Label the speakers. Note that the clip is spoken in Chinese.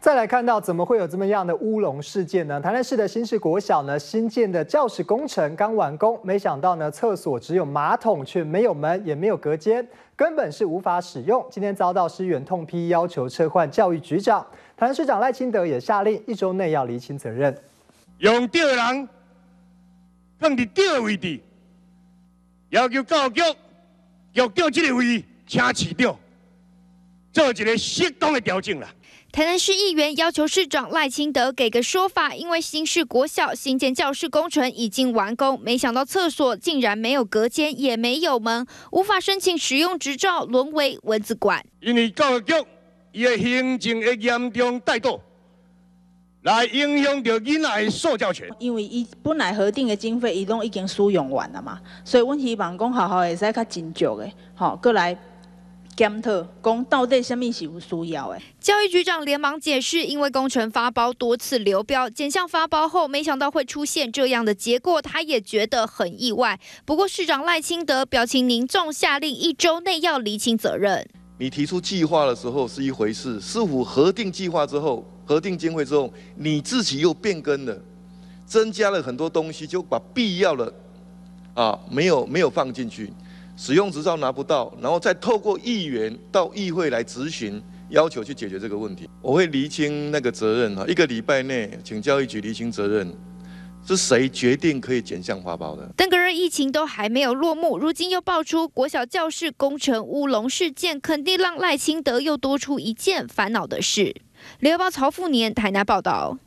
Speaker 1: 再来看到怎么会有这么样的乌龙事件呢？台南市的新市国小呢，新建的教室工程刚完工，没想到呢，厕所只有马桶却没有门，也没有隔间，根本是无法使用。今天遭到师员痛批，要求撤换教育局长。台南市长赖清德也下令一周内要厘清责任。用掉人
Speaker 2: 放你掉的位置，要求教育局要掉这个位，请市长。做一个适当的调整啦。
Speaker 3: 台南市议员要求市长赖清德给个说法，因为新市国小新建教室工程已经完工，没想到厕所竟然没有隔间，也没有门，无法申请使用执照，沦为蚊子馆。
Speaker 4: 因为教育局伊个行政嘅严重怠惰，来影响到囡仔嘅受教权。因为一本来核定的经费，伊拢已经使用完了嘛，所以阮希望讲好好会使较真捉的，好，过来。检讨讲到底，什么是有需要？哎，
Speaker 3: 教育局长连忙解释，因为工程发包多次流标，检项发包后，没想到会出现这样的结果，他也觉得很意外。不过市长赖清德表情凝重，下令一周内要厘清责任。
Speaker 5: 你提出计划的时候是一回事，是否核定计划之后、核定经费之后，你自己又变更了，增加了很多东西，就把必要的啊没有没有放进去。使用执照拿不到，然后再透过议员到议会来质询，要求去解决这个问题。我会厘清那个责任哈，一个礼拜内，请教育局厘清责任，是谁决定可以简项花苞的？
Speaker 3: 登革热疫情都还没有落幕，如今又爆出国小教室工程乌龙事件，肯定让赖清德又多出一件烦恼的事。联合报曹富年台南报道。